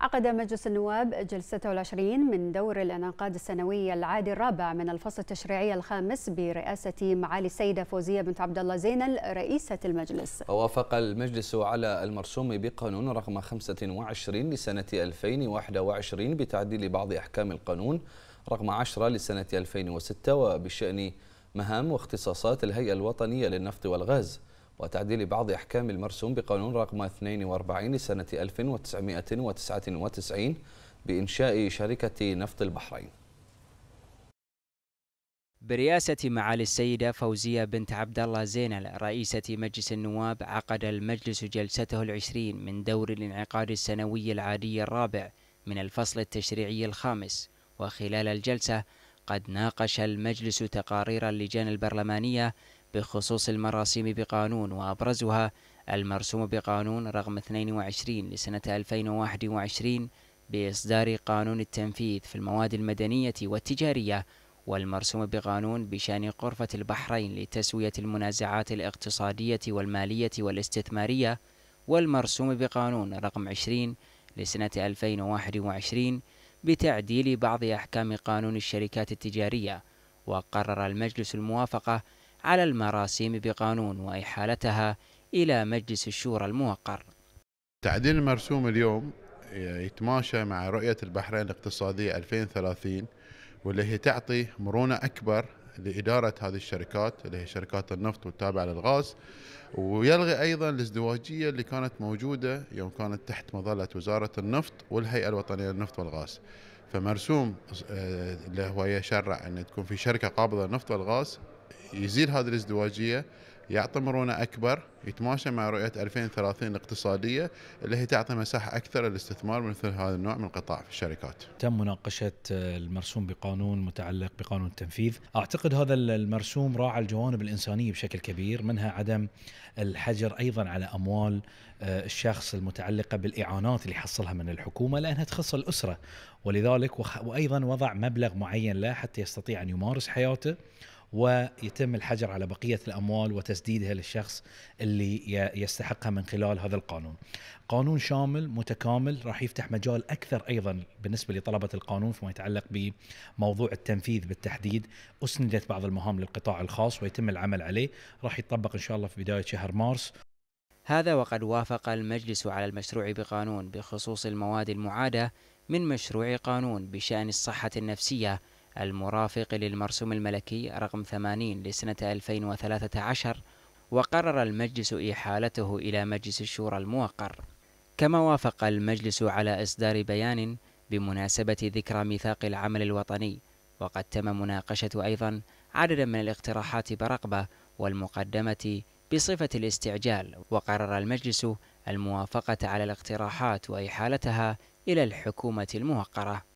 عقد مجلس النواب جلسته العشرين من دور الانعقاد السنوي العادي الرابع من الفصل التشريعي الخامس برئاسة معالي السيدة فوزية بنت عبد الله زينل رئيسة المجلس. ووافق المجلس على المرسوم بقانون رقم 25 لسنة 2021 بتعديل بعض أحكام القانون رقم 10 لسنة 2006 وبشأن مهام واختصاصات الهيئة الوطنية للنفط والغاز. وتعديل بعض أحكام المرسوم بقانون رقم 42 لسنة 1999 بإنشاء شركة نفط البحرين برئاسة معالي السيدة فوزية بنت عبد الله زينل رئيسة مجلس النواب عقد المجلس جلسته العشرين من دور الانعقاد السنوي العادي الرابع من الفصل التشريعي الخامس وخلال الجلسة قد ناقش المجلس تقارير اللجان البرلمانية بخصوص المراسيم بقانون وأبرزها المرسوم بقانون رقم 22 لسنة 2021 بإصدار قانون التنفيذ في المواد المدنية والتجارية والمرسوم بقانون بشأن قرفة البحرين لتسوية المنازعات الاقتصادية والمالية والاستثمارية والمرسوم بقانون رقم 20 لسنة 2021 بتعديل بعض أحكام قانون الشركات التجارية وقرر المجلس الموافقة على المراسيم بقانون وإحالتها إلى مجلس الشورى الموقر تعديل المرسوم اليوم يتماشى مع رؤية البحرين الاقتصادية 2030 واللي هي تعطي مرونة أكبر لإدارة هذه الشركات اللي هي شركات النفط والتابعة للغاز ويلغي أيضا الازدواجية اللي كانت موجودة يوم كانت تحت مظلة وزارة النفط والهيئة الوطنية للنفط والغاز فمرسوم آه، اللي هو يشرع أن تكون في شركة قابضة للنفط والغاز يزيل هذه الازدواجيه يعطي مرونه اكبر يتماشى مع رؤيه 2030 الاقتصاديه اللي هي تعطي مساحه اكثر للاستثمار مثل هذا النوع من القطاع في الشركات. تم مناقشه المرسوم بقانون متعلق بقانون التنفيذ، اعتقد هذا المرسوم راعى الجوانب الانسانيه بشكل كبير منها عدم الحجر ايضا على اموال آه، الشخص المتعلقه بالاعانات اللي حصلها من الحكومه لانها تخص الاسره ولذلك وايضا وضع مبلغ معين له حتى يستطيع ان يمارس حياته ويتم الحجر على بقية الأموال وتسديدها للشخص اللي يستحقها من خلال هذا القانون قانون شامل متكامل راح يفتح مجال أكثر أيضا بالنسبة لطلبة القانون فيما يتعلق بموضوع التنفيذ بالتحديد أسندت بعض المهام للقطاع الخاص ويتم العمل عليه راح يطبق إن شاء الله في بداية شهر مارس هذا وقد وافق المجلس على المشروع بقانون بخصوص المواد المعادة من مشروع قانون بشأن الصحة النفسية المرافق للمرسوم الملكي رقم 80 لسنة 2013 وقرر المجلس إحالته إلى مجلس الشورى الموقر كما وافق المجلس على إصدار بيان بمناسبة ذكرى ميثاق العمل الوطني وقد تم مناقشة أيضا عددا من الاقتراحات برقبة والمقدمة بصفة الاستعجال وقرر المجلس الموافقة على الاقتراحات وإحالتها إلى الحكومة الموقرة